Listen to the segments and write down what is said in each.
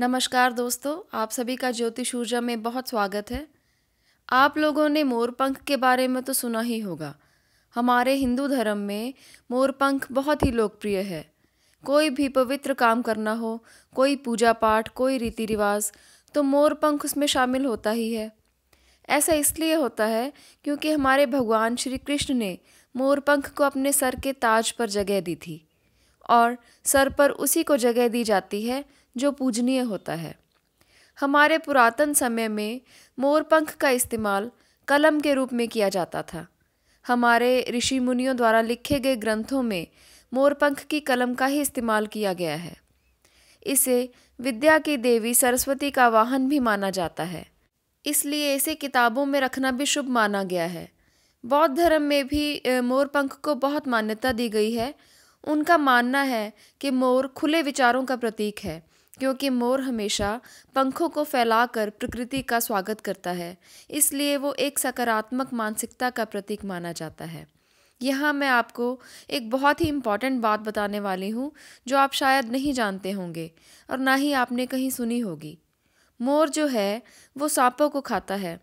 नमस्कार दोस्तों आप सभी का ज्योतिष ऊर्जा में बहुत स्वागत है आप लोगों ने मोरपंख के बारे में तो सुना ही होगा हमारे हिंदू धर्म में मोरपंख बहुत ही लोकप्रिय है कोई भी पवित्र काम करना हो कोई पूजा पाठ कोई रीति रिवाज तो मोरपंख उसमें शामिल होता ही है ऐसा इसलिए होता है क्योंकि हमारे भगवान श्री कृष्ण ने मोरपंख को अपने सर के ताज पर जगह दी थी और सर पर उसी को जगह दी जाती है जो पूजनीय होता है हमारे पुरातन समय में मोरपंख का इस्तेमाल कलम के रूप में किया जाता था हमारे ऋषि मुनियों द्वारा लिखे गए ग्रंथों में मोरपंख की कलम का ही इस्तेमाल किया गया है इसे विद्या की देवी सरस्वती का वाहन भी माना जाता है इसलिए इसे किताबों में रखना भी शुभ माना गया है बौद्ध धर्म में भी मोरपंख को बहुत मान्यता दी गई है उनका मानना है कि मोर खुले विचारों का प्रतीक है क्योंकि मोर हमेशा पंखों को फैलाकर प्रकृति का स्वागत करता है इसलिए वो एक सकारात्मक मानसिकता का प्रतीक माना जाता है यहाँ मैं आपको एक बहुत ही इम्पॉर्टेंट बात बताने वाली हूँ जो आप शायद नहीं जानते होंगे और ना ही आपने कहीं सुनी होगी मोर जो है वो सांपों को खाता है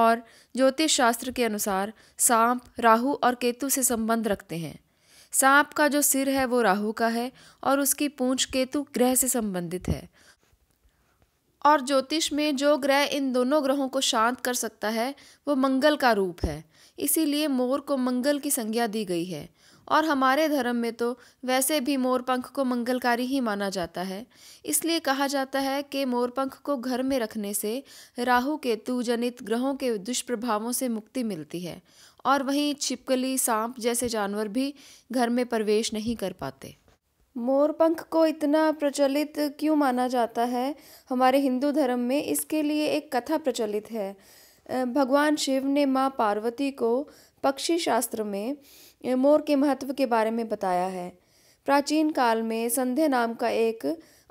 और ज्योतिष शास्त्र के अनुसार सांप राहु और केतु से संबंध रखते हैं सांप का जो सिर है वो राहु का है और उसकी पूंछ केतु ग्रह से संबंधित है और ज्योतिष में जो ग्रह इन दोनों ग्रहों को शांत कर सकता है वो मंगल का रूप है इसीलिए मोर को मंगल की संज्ञा दी गई है और हमारे धर्म में तो वैसे भी मोरपंख को मंगलकारी ही माना जाता है इसलिए कहा जाता है कि मोरपंख को घर में रखने से राहु केतु जनित ग्रहों के दुष्प्रभावों से मुक्ति मिलती है और वहीं छिपकली सांप जैसे जानवर भी घर में प्रवेश नहीं कर पाते मोरपंख को इतना प्रचलित क्यों माना जाता है हमारे हिंदू धर्म में इसके लिए एक कथा प्रचलित है भगवान शिव ने माँ पार्वती को पक्षी शास्त्र में मोर के महत्व के बारे में बताया है प्राचीन काल में संध्या नाम का एक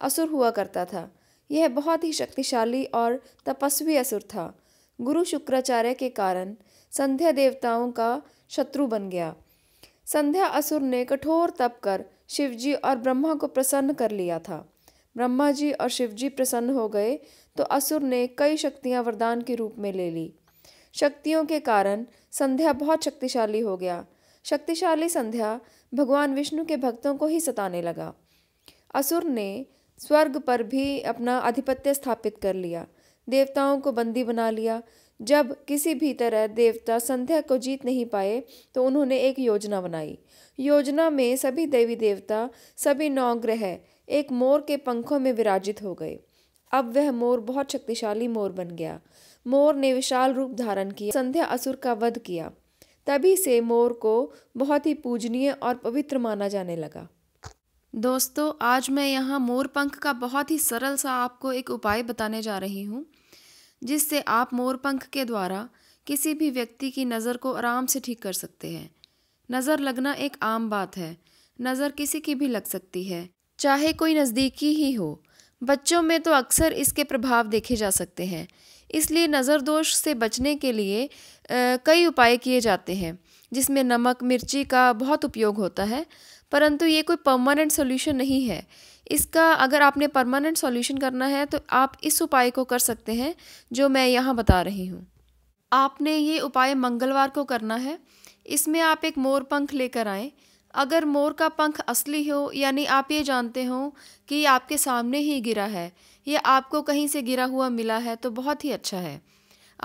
असुर हुआ करता था यह बहुत ही शक्तिशाली और तपस्वी असुर था गुरु शुक्राचार्य के कारण संध्या देवताओं का शत्रु बन गया संध्या असुर ने कठोर तप कर शिवजी और ब्रह्मा को प्रसन्न कर लिया था ब्रह्मा जी और शिवजी प्रसन्न हो गए तो असुर ने कई शक्तियां वरदान के रूप में ले ली शक्तियों के कारण संध्या बहुत शक्तिशाली हो गया शक्तिशाली संध्या भगवान विष्णु के भक्तों को ही सताने लगा असुर ने स्वर्ग पर भी अपना आधिपत्य स्थापित कर लिया देवताओं को बंदी बना लिया जब किसी भी तरह देवता संध्या को जीत नहीं पाए तो उन्होंने एक योजना बनाई योजना में सभी देवी देवता सभी नौ ग्रह एक मोर के पंखों में विराजित हो गए अब वह मोर बहुत शक्तिशाली मोर बन गया मोर ने विशाल रूप धारण किया संध्या असुर का वध किया तभी से मोर को बहुत ही पूजनीय और पवित्र माना जाने लगा दोस्तों आज मैं यहाँ मोर पंख का बहुत ही सरल सा आपको एक उपाय बताने जा रही हूँ जिससे आप मोर पंख के द्वारा किसी भी व्यक्ति की नज़र को आराम से ठीक कर सकते हैं नज़र लगना एक आम बात है नज़र किसी की भी लग सकती है चाहे कोई नज़दीकी ही हो बच्चों में तो अक्सर इसके प्रभाव देखे जा सकते हैं इसलिए नज़र दोष से बचने के लिए कई उपाय किए जाते हैं जिसमें नमक मिर्ची का बहुत उपयोग होता है परंतु ये कोई परमानेंट सॉल्यूशन नहीं है इसका अगर आपने परमानेंट सॉल्यूशन करना है तो आप इस उपाय को कर सकते हैं जो मैं यहाँ बता रही हूँ आपने ये उपाय मंगलवार को करना है इसमें आप एक मोरपंख लेकर आएँ अगर मोर का पंख असली हो यानी आप ये जानते हो कि आपके सामने ही गिरा है या आपको कहीं से गिरा हुआ मिला है तो बहुत ही अच्छा है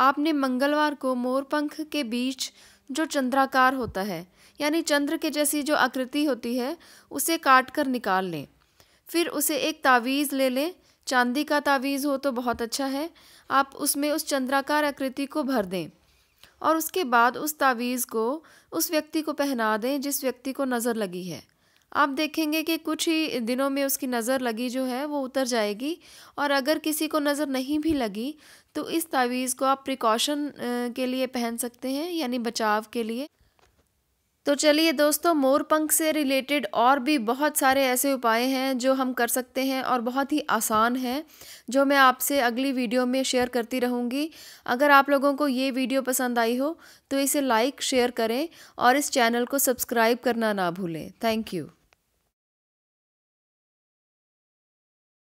आपने मंगलवार को मोर पंख के बीच जो चंद्राकार होता है यानी चंद्र के जैसी जो आकृति होती है उसे काट कर निकाल लें फिर उसे एक तावीज़ ले लें चांदी का तावीज़ हो तो बहुत अच्छा है आप उसमें उस चंद्राकार आकृति को भर दें और उसके बाद उस तावीज़ को उस व्यक्ति को पहना दें जिस व्यक्ति को नज़र लगी है आप देखेंगे कि कुछ ही दिनों में उसकी नज़र लगी जो है वो उतर जाएगी और अगर किसी को नज़र नहीं भी लगी तो इस तावीज़ को आप प्रिकॉशन के लिए पहन सकते हैं यानी बचाव के लिए तो चलिए दोस्तों मोरपंख से रिलेटेड और भी बहुत सारे ऐसे उपाय हैं जो हम कर सकते हैं और बहुत ही आसान हैं जो मैं आपसे अगली वीडियो में शेयर करती रहूँगी अगर आप लोगों को ये वीडियो पसंद आई हो तो इसे लाइक शेयर करें और इस चैनल को सब्सक्राइब करना ना भूलें थैंक यू